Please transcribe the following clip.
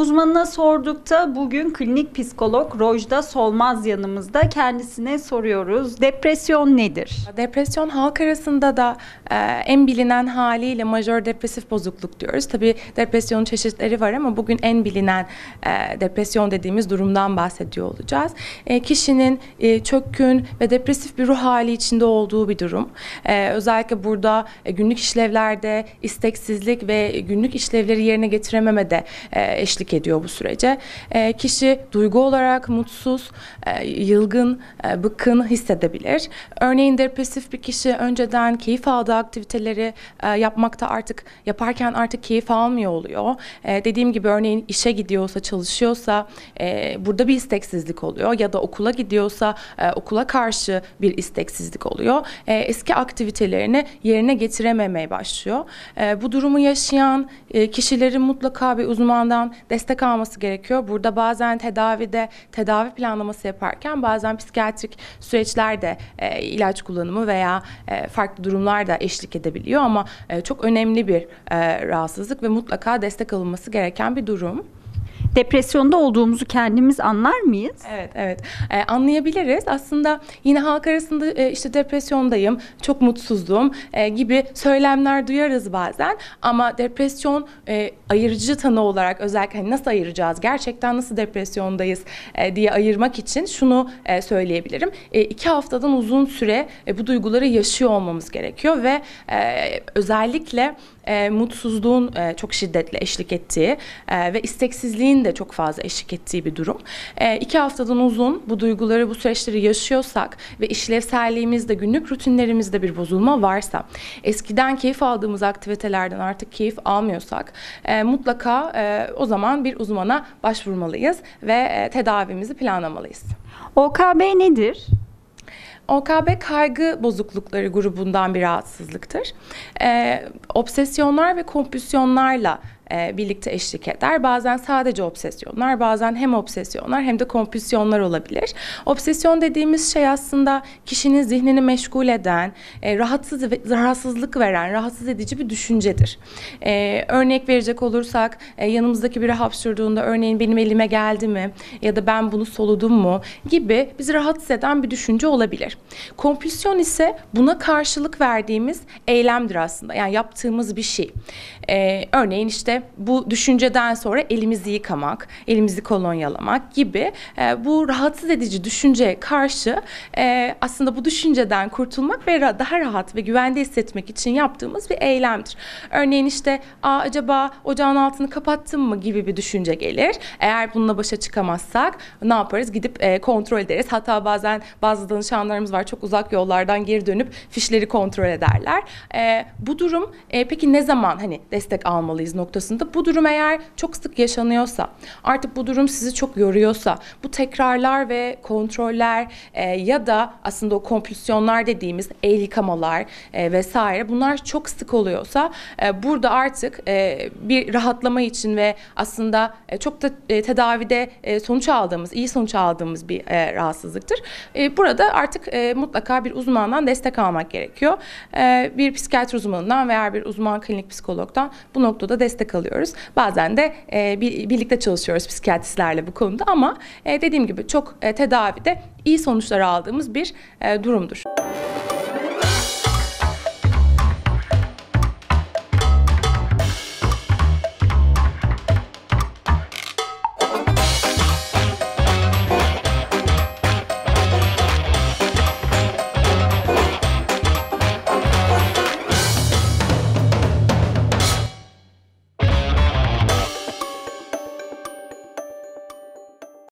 Uzmanına sordukta bugün klinik psikolog Rojda Solmaz yanımızda. Kendisine soruyoruz. Depresyon nedir? Depresyon halk arasında da e, en bilinen haliyle majör depresif bozukluk diyoruz. Tabii depresyonun çeşitleri var ama bugün en bilinen e, depresyon dediğimiz durumdan bahsediyor olacağız. E, kişinin e, çökkün ve depresif bir ruh hali içinde olduğu bir durum. E, özellikle burada e, günlük işlevlerde isteksizlik ve günlük işlevleri yerine getirememede e, eşlik eşlik ediyor bu sürece. E, kişi duygu olarak mutsuz, e, yılgın, e, bıkkın hissedebilir. Örneğin depresif bir kişi önceden keyif aldığı aktiviteleri e, yapmakta artık yaparken artık keyif almıyor oluyor. E, dediğim gibi örneğin işe gidiyorsa, çalışıyorsa e, burada bir isteksizlik oluyor ya da okula gidiyorsa e, okula karşı bir isteksizlik oluyor. E, eski aktivitelerini yerine getirememeye başlıyor. E, bu durumu yaşayan e, kişilerin mutlaka bir uzmandan destek destek alması gerekiyor. Burada bazen tedavide tedavi planlaması yaparken bazen psikiyatrik süreçlerde e, ilaç kullanımı veya e, farklı durumlar da eşlik edebiliyor ama e, çok önemli bir e, rahatsızlık ve mutlaka destek alınması gereken bir durum depresyonda olduğumuzu kendimiz anlar mıyız? Evet, evet. Ee, anlayabiliriz. Aslında yine halk arasında e, işte depresyondayım, çok mutsuzum e, gibi söylemler duyarız bazen. Ama depresyon e, ayırıcı tanı olarak özellikle hani nasıl ayıracağız, gerçekten nasıl depresyondayız e, diye ayırmak için şunu e, söyleyebilirim. E, iki haftadan uzun süre e, bu duyguları yaşıyor olmamız gerekiyor ve e, özellikle e, mutsuzluğun e, çok şiddetle eşlik ettiği e, ve isteksizliğin de çok fazla eşlik ettiği bir durum. E, iki haftadan uzun bu duyguları, bu süreçleri yaşıyorsak ve işlevselliğimizde, günlük rutinlerimizde bir bozulma varsa, eskiden keyif aldığımız aktivitelerden artık keyif almıyorsak e, mutlaka e, o zaman bir uzmana başvurmalıyız ve e, tedavimizi planlamalıyız. OKB nedir? OKB kaygı bozuklukları grubundan bir rahatsızlıktır. Ee, obsesyonlar ve kompüsyonlarla e, birlikte eşlik eder. Bazen sadece obsesyonlar, bazen hem obsesyonlar hem de kompüsyonlar olabilir. Obsesyon dediğimiz şey aslında kişinin zihnini meşgul eden, e, rahatsız rahatsızlık veren, rahatsız edici bir düşüncedir. E, örnek verecek olursak e, yanımızdaki biri hapşurduğunda örneğin benim elime geldi mi ya da ben bunu soludum mu gibi bizi rahatsız eden bir düşünce olabilir. Kompüsyon ise buna karşılık verdiğimiz eylemdir aslında. Yani yaptığımız bir şey. E, örneğin işte bu düşünceden sonra elimizi yıkamak, elimizi kolonyalamak gibi e, bu rahatsız edici düşünceye karşı e, aslında bu düşünceden kurtulmak ve daha rahat ve güvende hissetmek için yaptığımız bir eylemdir. Örneğin işte Aa, acaba ocağın altını kapattım mı gibi bir düşünce gelir. Eğer bununla başa çıkamazsak ne yaparız? Gidip e, kontrol ederiz. Hatta bazen bazı danışanlarımız var çok uzak yollardan geri dönüp fişleri kontrol ederler. E, bu durum e, peki ne zaman hani destek almalıyız noktası noktasında bu durum eğer çok sık yaşanıyorsa, artık bu durum sizi çok yoruyorsa, bu tekrarlar ve kontroller e, ya da aslında o kompulsiyonlar dediğimiz el yıkamalar e, vesaire bunlar çok sık oluyorsa e, burada artık e, bir rahatlama için ve aslında e, çok da e, tedavide e, sonuç aldığımız, iyi sonuç aldığımız bir e, rahatsızlıktır. E, burada artık e, mutlaka bir uzmandan destek almak gerekiyor. E, bir psikiyatri uzmanından veya bir uzman klinik psikologdan bu noktada destek alın kalıyoruz. Bazen de e, birlikte çalışıyoruz psikiyatristlerle bu konuda ama e, dediğim gibi çok e, tedavide iyi sonuçlar aldığımız bir e, durumdur.